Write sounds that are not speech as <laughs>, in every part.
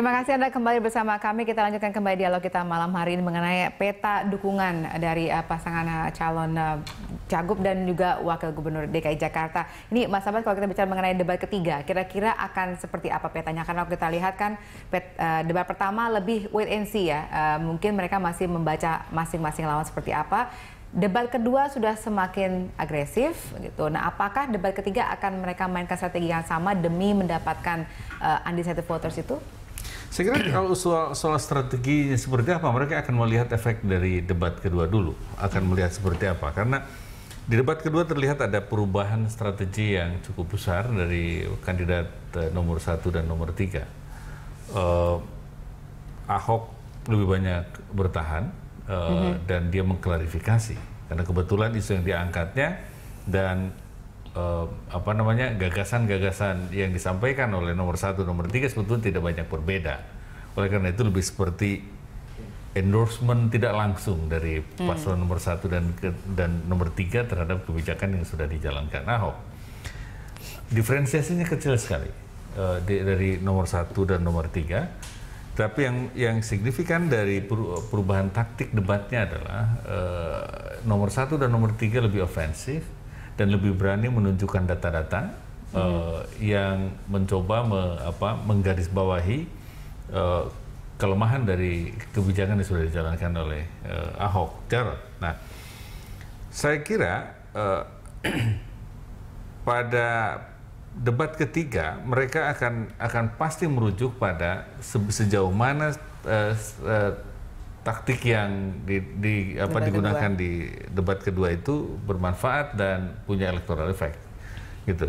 Terima kasih Anda kembali bersama kami. Kita lanjutkan kembali dialog kita malam hari ini mengenai peta dukungan dari eh, pasangan eh, calon eh, Cagup dan juga Wakil Gubernur DKI Jakarta. Ini Mas Abad kalau kita bicara mengenai debat ketiga, kira-kira akan seperti apa petanya? Karena kalau kita lihat kan pet, uh, debat pertama lebih wait and see ya. Uh, mungkin mereka masih membaca masing-masing lawan seperti apa. Debat kedua sudah semakin agresif gitu. Nah, apakah debat ketiga akan mereka mainkan strategi yang sama demi mendapatkan uh, undecided voters itu? Saya kira kalau soal, soal strateginya seperti apa, mereka akan melihat efek dari debat kedua dulu, akan melihat seperti apa. Karena di debat kedua terlihat ada perubahan strategi yang cukup besar dari kandidat eh, nomor satu dan nomor tiga. Uh, Ahok lebih banyak bertahan uh, mm -hmm. dan dia mengklarifikasi karena kebetulan isu yang diangkatnya dan uh, apa namanya gagasan-gagasan yang disampaikan oleh nomor satu nomor tiga sebetulnya tidak banyak berbeda oleh karena itu lebih seperti endorsement tidak langsung dari paslon hmm. nomor satu dan dan nomor tiga terhadap kebijakan yang sudah dijalankan nah, Ahok diferensiasinya kecil sekali uh, di, dari nomor satu dan nomor tiga tapi yang yang signifikan dari perubahan taktik debatnya adalah uh, nomor satu dan nomor tiga lebih ofensif dan lebih berani menunjukkan data-data hmm. yang mencoba me, apa, menggarisbawahi uh, kelemahan dari kebijakan yang sudah dijalankan oleh uh, Ahok Jarot. Nah, saya kira uh, <clears throat> pada debat ketiga mereka akan akan pasti merujuk pada se sejauh mana uh, uh, taktik yang di, di apa digunakan kedua. di debat kedua itu bermanfaat dan punya electoral effect gitu.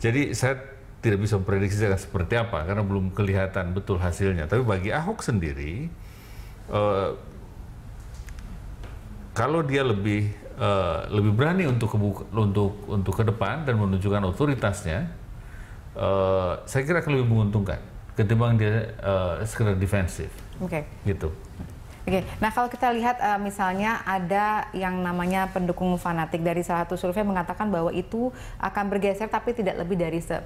Jadi saya tidak bisa memprediksi seperti apa karena belum kelihatan betul hasilnya. Tapi bagi Ahok sendiri uh, kalau dia lebih uh, lebih berani untuk kebuka, untuk untuk ke depan dan menunjukkan otoritasnya uh, saya kira akan lebih menguntungkan ketimbang dia uh, sekedar defensif. Oke. Okay. Gitu. Oke, nah kalau kita lihat uh, misalnya ada yang namanya pendukung fanatik dari salah satu survei mengatakan bahwa itu akan bergeser tapi tidak lebih dari 10%.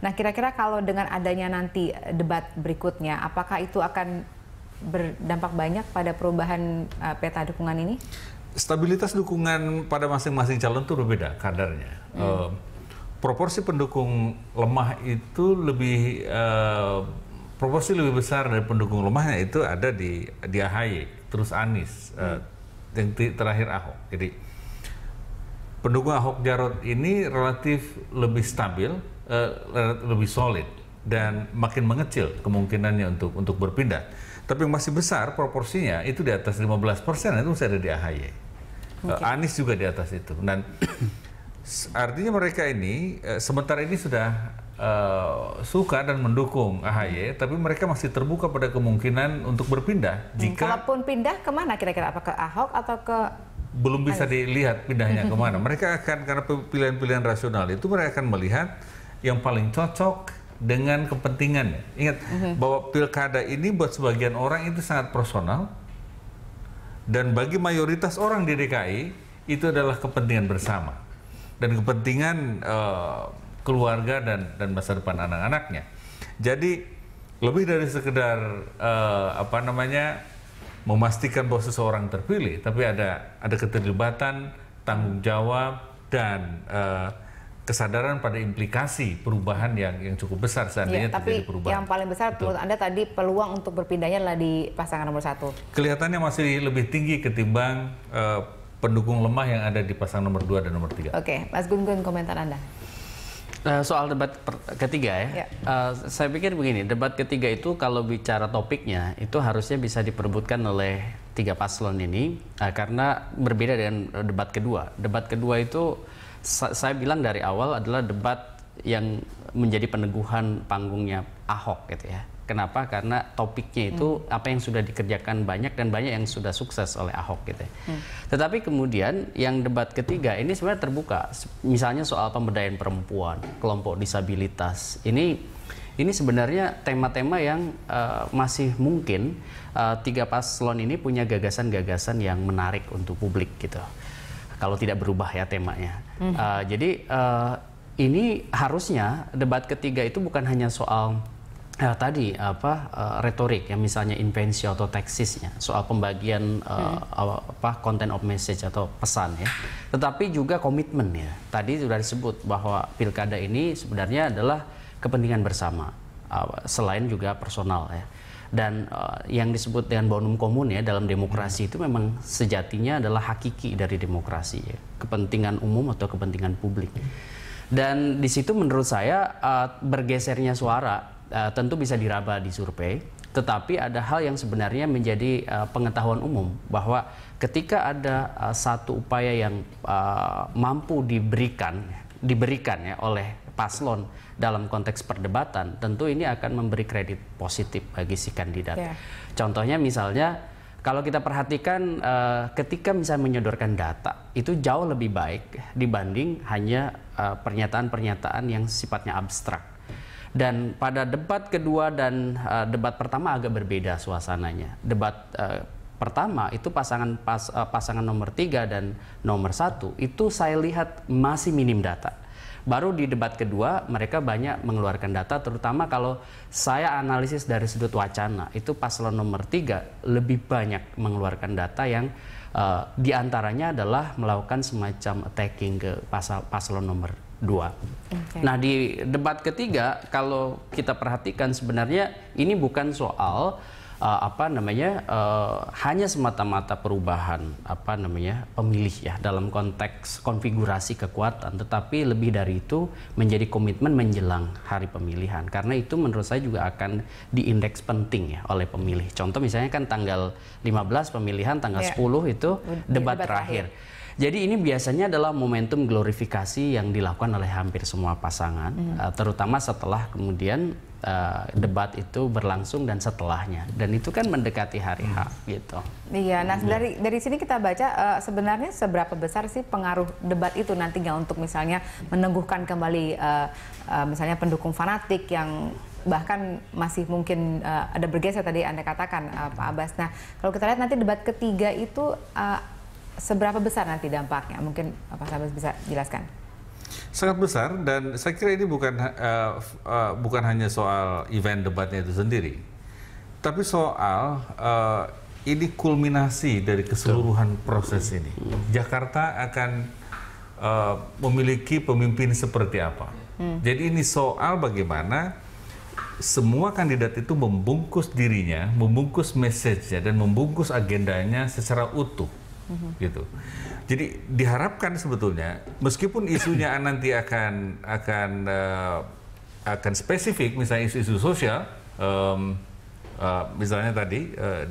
Nah kira-kira kalau dengan adanya nanti debat berikutnya, apakah itu akan berdampak banyak pada perubahan uh, peta dukungan ini? Stabilitas dukungan pada masing-masing calon itu berbeda kadarnya. Hmm. Uh, proporsi pendukung lemah itu lebih uh, proporsi lebih besar dari pendukung lemahnya itu ada di di AHY, terus Anies, hmm. Eh, yang terakhir Ahok. Jadi pendukung Ahok Jarot ini relatif lebih stabil, eh, lebih solid dan makin mengecil kemungkinannya untuk untuk berpindah. Tapi yang masih besar proporsinya itu di atas 15 persen itu masih ada di AHY. Eh, okay. Anies juga di atas itu. Dan <clears throat> artinya mereka ini sementara ini sudah Eh, suka dan mendukung AHY, hmm. tapi mereka masih terbuka pada kemungkinan untuk berpindah. Hmm, jika kalaupun pindah kemana kira-kira? Apa ke Ahok atau ke belum bisa Ayo. dilihat pindahnya <laughs> kemana. Mereka akan karena pilihan-pilihan rasional itu mereka akan melihat yang paling cocok dengan kepentingannya. Ingat bahwa pilkada ini buat sebagian orang itu sangat personal dan bagi mayoritas orang di DKI itu adalah kepentingan bersama dan kepentingan uh, keluarga dan dan masa depan anak-anaknya. Jadi lebih dari sekedar uh, apa namanya memastikan bahwa seseorang terpilih, tapi ada ada keterlibatan, tanggung jawab dan uh, kesadaran pada implikasi perubahan yang yang cukup besar seandainya ya, tapi terjadi perubahan. Yang paling besar menurut Anda tadi peluang untuk berpindahnya adalah di pasangan nomor satu. Kelihatannya masih lebih tinggi ketimbang uh, pendukung lemah yang ada di pasangan nomor dua dan nomor tiga. Oke, okay. Mas Gun Gun komentar Anda. Nah, soal debat ketiga ya, ya. Uh, saya pikir begini, debat ketiga itu kalau bicara topiknya itu harusnya bisa diperebutkan oleh tiga paslon ini uh, karena berbeda dengan debat kedua. Debat kedua itu sa saya bilang dari awal adalah debat yang menjadi peneguhan panggungnya Ahok gitu ya. Kenapa? Karena topiknya itu hmm. apa yang sudah dikerjakan banyak dan banyak yang sudah sukses oleh Ahok gitu. Ya. Hmm. Tetapi kemudian yang debat ketiga ini sebenarnya terbuka. Misalnya soal pemberdayaan perempuan, kelompok disabilitas. Ini ini sebenarnya tema-tema yang uh, masih mungkin uh, tiga paslon ini punya gagasan-gagasan yang menarik untuk publik gitu. Kalau tidak berubah ya temanya. Hmm. Uh, jadi uh, ini harusnya debat ketiga itu bukan hanya soal Eh, tadi apa uh, retorik ya misalnya invensi atau teksisnya soal pembagian eh, hmm. apa content of message atau pesan ya tetapi juga komitmen ya tadi sudah disebut bahwa pilkada ini sebenarnya adalah kepentingan bersama uh, selain juga personal ya dan uh, yang disebut dengan bonum komun ya dalam demokrasi hmm. itu memang sejatinya adalah hakiki dari demokrasi ya kepentingan umum atau kepentingan publik hmm. dan di situ menurut saya bergesernya suara uh, tentu bisa diraba di survei, tetapi ada hal yang sebenarnya menjadi uh, pengetahuan umum bahwa ketika ada uh, satu upaya yang uh, mampu diberikan diberikan ya oleh paslon dalam konteks perdebatan, tentu ini akan memberi kredit positif bagi si kandidat. Yeah. Contohnya misalnya kalau kita perhatikan uh, ketika misalnya menyodorkan data itu jauh lebih baik dibanding hanya pernyataan-pernyataan uh, yang sifatnya abstrak dan pada debat kedua dan uh, debat pertama agak berbeda suasananya. Debat uh, pertama itu pasangan pas, uh, pasangan nomor tiga dan nomor satu itu saya lihat masih minim data. Baru di debat kedua mereka banyak mengeluarkan data terutama kalau saya analisis dari sudut wacana itu paslon nomor tiga lebih banyak mengeluarkan data yang uh, diantaranya adalah melakukan semacam attacking ke pasal paslon nomor dua. Okay. Nah di debat ketiga kalau kita perhatikan sebenarnya ini bukan soal uh, apa namanya uh, hanya semata-mata perubahan apa namanya pemilih ya dalam konteks konfigurasi kekuatan, tetapi lebih dari itu menjadi komitmen menjelang hari pemilihan karena itu menurut saya juga akan diindeks penting ya oleh pemilih. Contoh misalnya kan tanggal 15 pemilihan, tanggal yeah. Ya. 10 itu debat, debat terakhir. terakhir jadi ini biasanya adalah momentum glorifikasi yang dilakukan oleh hampir semua pasangan, hmm. Eh, terutama setelah kemudian uh, debat itu berlangsung dan setelahnya. Dan itu kan mendekati hari H hmm. gitu. Iya, nah hmm. dari dari sini kita baca uh, sebenarnya seberapa besar sih pengaruh debat itu nantinya untuk misalnya meneguhkan kembali uh, uh, misalnya pendukung fanatik yang bahkan masih mungkin uh, ada bergeser tadi Anda katakan uh, Pak Abbas. Nah, kalau kita lihat nanti debat ketiga itu seberapa besar nanti dampaknya? Mungkin Pak Sabes bisa jelaskan. Sangat besar dan saya kira ini bukan uh, uh, bukan hanya soal event debatnya itu sendiri, tapi soal uh, ini kulminasi dari keseluruhan proses ini. Hmm. Jakarta akan uh, memiliki pemimpin seperti apa. Hmm. Jadi ini soal bagaimana semua kandidat itu membungkus dirinya, membungkus message-nya, dan membungkus agendanya secara utuh hmm. gitu. Jadi diharapkan sebetulnya meskipun isunya <clears throat> nanti akan akan uh, akan spesifik misalnya isu-isu sosial um, uh, misalnya tadi uh,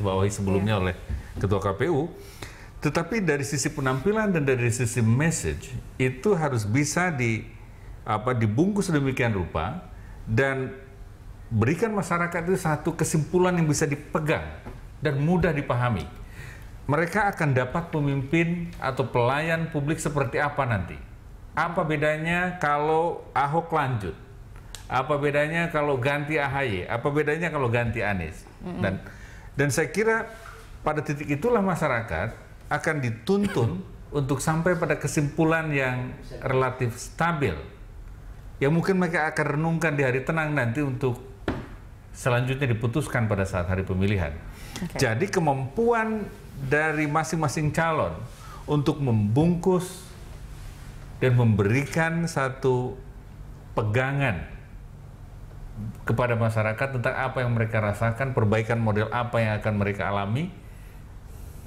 bawahi sebelumnya yeah. oleh ketua KPU tetapi dari sisi penampilan dan dari sisi message itu harus bisa di apa dibungkus demikian rupa dan berikan masyarakat itu satu kesimpulan yang bisa dipegang dan mudah dipahami mereka akan dapat pemimpin atau pelayan publik seperti apa nanti? Apa bedanya kalau Ahok lanjut? Apa bedanya kalau ganti AHY? Apa bedanya kalau ganti Anies? Mm hmm Dan dan saya kira pada titik itulah masyarakat akan dituntun <coughs> untuk sampai pada kesimpulan yang relatif stabil. Yang mungkin mereka akan renungkan di hari tenang nanti untuk selanjutnya diputuskan pada saat hari pemilihan. Okay. Jadi kemampuan dari masing-masing calon untuk membungkus dan memberikan satu pegangan kepada masyarakat tentang apa yang mereka rasakan, perbaikan model apa yang akan mereka alami,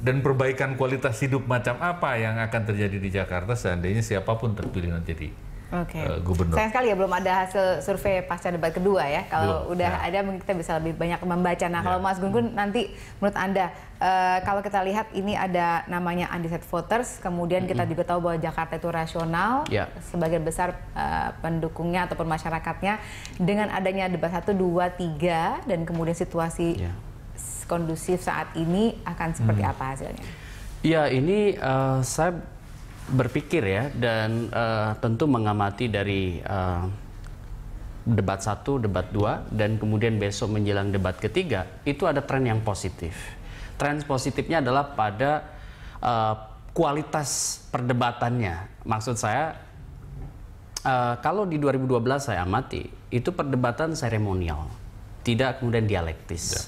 dan perbaikan kualitas hidup macam apa yang akan terjadi di Jakarta seandainya siapapun terpilih nanti di okay. uh, eh, gubernur. Sayang sekali ya belum ada hasil survei pasca debat kedua ya. Kalau belum, udah ya. ada kita bisa lebih banyak membaca. Nah, ya. kalau Mas Gun Gun hmm. nanti menurut Anda uh, kalau kita lihat ini ada namanya undecided voters, kemudian hmm. kita juga tahu bahwa Jakarta itu rasional ya. sebagian besar uh, pendukungnya ataupun masyarakatnya dengan adanya debat satu, dua, tiga, dan kemudian situasi ya. kondusif saat ini akan seperti hmm. apa hasilnya? Ya, ini uh, saya berpikir ya dan uh, tentu mengamati dari uh, debat satu, debat dua, dan kemudian besok menjelang debat ketiga itu ada tren yang positif. Tren positifnya adalah pada uh, kualitas perdebatannya. Maksud saya uh, kalau di 2012 saya amati itu perdebatan seremonial, tidak kemudian dialektis. Ya.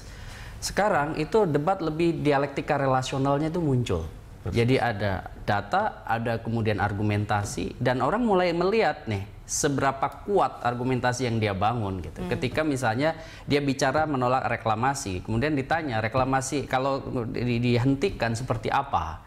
Sekarang itu debat lebih dialektika relasionalnya itu muncul. Jadi ada data, ada kemudian argumentasi dan orang mulai melihat nih seberapa kuat argumentasi yang dia bangun gitu. Hmm. Ketika misalnya dia bicara menolak reklamasi, kemudian ditanya reklamasi kalau di, dihentikan seperti apa?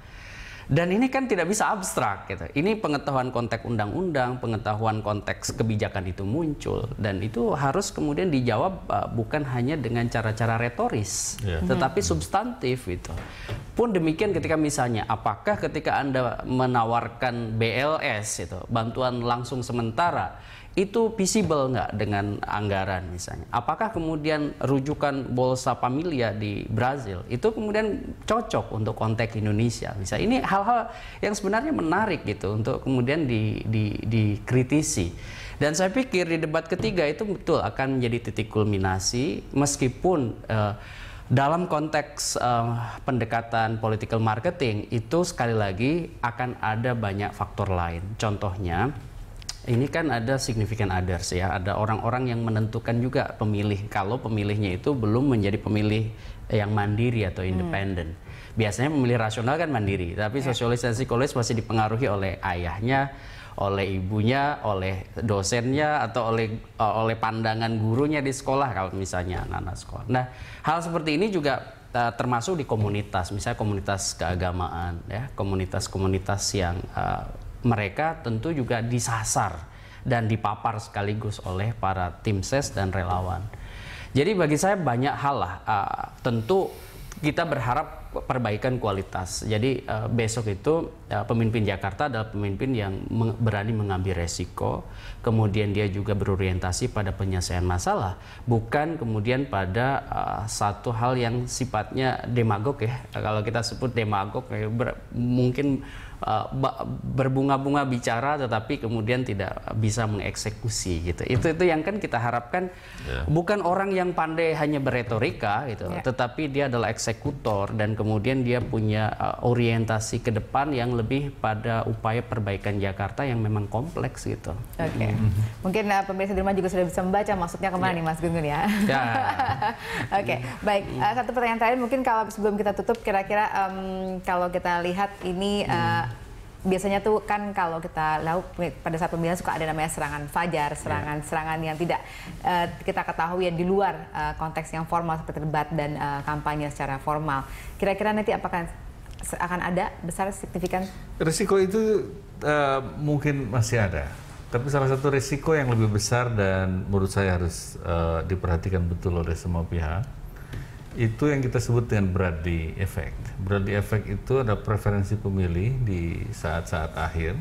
Dan ini kan tidak bisa abstrak gitu. Ini pengetahuan konteks undang-undang, pengetahuan konteks kebijakan itu muncul dan itu harus kemudian dijawab uh, bukan hanya dengan cara-cara retoris, yeah. Iya. tetapi substantif itu. Pun demikian ketika misalnya apakah ketika Anda menawarkan BLS itu, bantuan langsung sementara itu visible nggak dengan anggaran misalnya? Apakah kemudian rujukan Bolsa Familia di Brazil itu kemudian cocok untuk konteks Indonesia? Bisa ini hal-hal yang sebenarnya menarik gitu untuk kemudian di, di, dikritisi. Dan saya pikir di debat ketiga itu betul akan menjadi titik kulminasi meskipun uh, dalam konteks uh, pendekatan political marketing itu sekali lagi akan ada banyak faktor lain. Contohnya ini kan ada significant others ya, ada orang-orang yang menentukan juga pemilih kalau pemilihnya itu belum menjadi pemilih yang mandiri atau independen. Hmm. Biasanya pemilih rasional kan mandiri, tapi yeah. sosialis dan psikologis masih dipengaruhi oleh ayahnya, oleh ibunya, oleh dosennya atau oleh eh, oleh pandangan gurunya di sekolah kalau misalnya anak-anak sekolah. Nah, hal seperti ini juga uh, termasuk di komunitas, misalnya komunitas keagamaan ya, komunitas-komunitas yang uh, mereka tentu juga disasar dan dipapar sekaligus oleh para tim ses dan relawan. Jadi bagi saya banyak hal lah. Uh, tentu kita berharap perbaikan kualitas. Jadi uh, besok itu uh, pemimpin Jakarta adalah pemimpin yang meng berani mengambil resiko, kemudian dia juga berorientasi pada penyelesaian masalah, bukan kemudian pada uh, satu hal yang sifatnya demagog ya. Kalau kita sebut demagog ya, ber mungkin uh, berbunga-bunga bicara tetapi kemudian tidak bisa mengeksekusi gitu. Itu itu yang kan kita harapkan yeah. bukan orang yang pandai hanya berretorika gitu, yeah. tetapi dia adalah eksekutor dan kemudian dia punya eh, orientasi ke depan yang lebih pada upaya perbaikan Jakarta yang memang kompleks gitu. Oke, okay. mm -hmm. mungkin uh, pemirsa di rumah juga sudah bisa membaca maksudnya kemana yeah. nih Mas Gun ya. Ya. <laughs> Oke, okay. baik. Uh, satu pertanyaan terakhir mungkin kalau sebelum kita tutup kira-kira um, kalau kita lihat ini. mm biasanya tuh kan kalau kita lauk pada saat pemilihan suka ada namanya serangan fajar, iya. serangan serangan yang tidak uh, kita ketahui yang di luar uh, konteks yang formal seperti debat dan uh, kampanye secara formal. Kira-kira nanti apakah akan ada besar signifikan? Risiko itu uh, mungkin masih ada. Tapi salah satu risiko yang lebih besar dan menurut saya harus uh, diperhatikan betul oleh semua pihak itu yang kita sebut dengan Brady effect. Brady effect itu ada preferensi pemilih di saat-saat akhir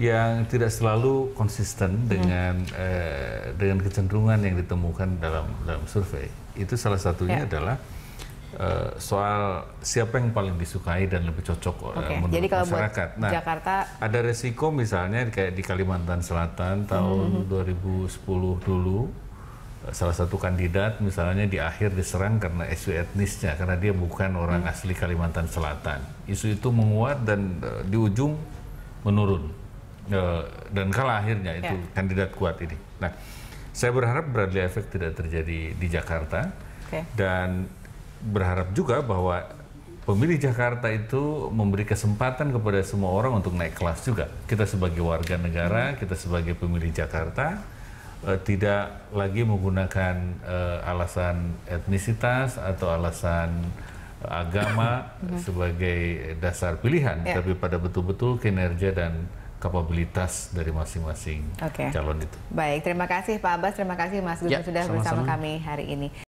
yang tidak selalu konsisten hmm. dengan eh, dengan kecenderungan yang ditemukan dalam dalam survei. Itu salah satunya yeah. adalah eh, soal siapa yang paling disukai dan lebih cocok eh, okay. menurut Jadi kalau masyarakat. Buat nah, Jakarta ada resiko misalnya kayak di Kalimantan Selatan tahun -hmm. 2010 dulu salah satu kandidat misalnya di akhir diserang karena isu etnisnya karena dia bukan orang hmm. asli Kalimantan Selatan. Isu itu menguat dan uh, di ujung menurun uh, dan kalah akhirnya itu yeah. kandidat kuat ini. Nah, saya berharap Bradley efek tidak terjadi di Jakarta okay. dan berharap juga bahwa pemilih Jakarta itu memberi kesempatan kepada semua orang untuk naik kelas juga. Kita sebagai warga negara, hmm. kita sebagai pemilih Jakarta uh, tidak lagi menggunakan uh, alasan etnisitas atau alasan eh, agama <laughs> sebagai dasar pilihan, yeah. tapi pada betul-betul kinerja dan kapabilitas dari masing-masing okay. calon itu. Baik, terima kasih Pak Abbas, terima kasih Mas Gun ya, sudah sama -sama. bersama kami hari ini.